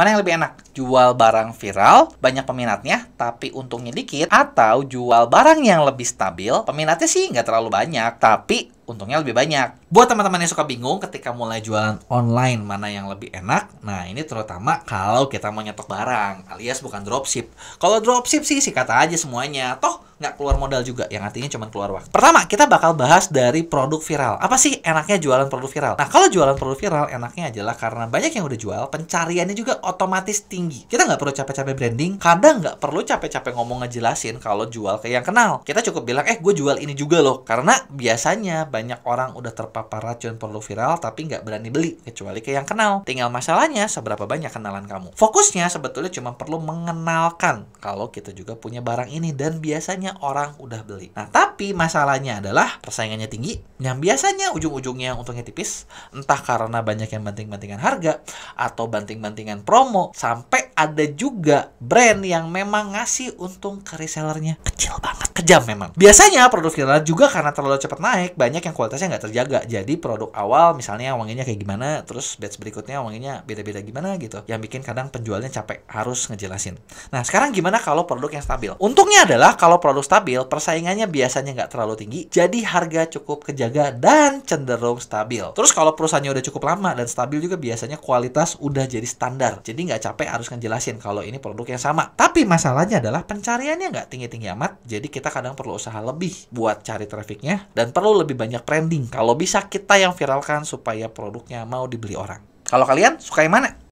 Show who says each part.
Speaker 1: Mana yang lebih enak? Jual barang viral, banyak peminatnya, tapi untungnya dikit, atau jual barang yang lebih stabil, peminatnya sih nggak terlalu banyak, tapi untungnya lebih banyak. Buat teman-teman yang suka bingung ketika mulai jualan online mana yang lebih enak, nah ini terutama kalau kita mau nyetok barang alias bukan dropship. Kalau dropship sih sih kata aja semuanya, toh nggak keluar modal juga, yang artinya cuma keluar waktu. Pertama, kita bakal bahas dari produk viral. Apa sih enaknya jualan produk viral? Nah, kalau jualan produk viral, enaknya adalah karena banyak yang udah jual, pencariannya juga otomatis tinggi. Kita nggak perlu capek-capek branding, kadang nggak perlu capek-capek ngomong ngejelasin kalau jual ke yang kenal. Kita cukup bilang, eh gue jual ini juga loh, karena biasanya banyak orang udah terpapar racun perlu viral tapi nggak berani beli kecuali ke yang kenal. Tinggal masalahnya seberapa banyak kenalan kamu. Fokusnya sebetulnya cuma perlu mengenalkan kalau kita juga punya barang ini dan biasanya orang udah beli. Nah, tapi masalahnya adalah persaingannya tinggi yang biasanya ujung-ujungnya untungnya tipis entah karena banyak yang banting-bantingan harga atau banting-bantingan promo sampai ada juga brand yang memang ngasih untung ke resellernya kecil banget kejam memang biasanya produk viral juga karena terlalu cepat naik banyak banyak yang kualitasnya nggak terjaga jadi produk awal misalnya wanginya kayak gimana terus batch berikutnya wanginya beda-beda gimana gitu yang bikin kadang penjualnya capek harus ngejelasin nah sekarang gimana kalau produk yang stabil untungnya adalah kalau produk stabil persaingannya biasanya nggak terlalu tinggi jadi harga cukup kejaga dan cenderung stabil terus kalau perusahaannya udah cukup lama dan stabil juga biasanya kualitas udah jadi standar jadi nggak capek harus ngejelasin kalau ini produk yang sama tapi masalahnya adalah pencariannya nggak tinggi-tinggi amat jadi kita kadang perlu usaha lebih buat cari trafficnya dan perlu lebih banyak banyak trending. Kalau bisa kita yang viralkan supaya produknya mau dibeli orang. Kalau kalian suka yang mana?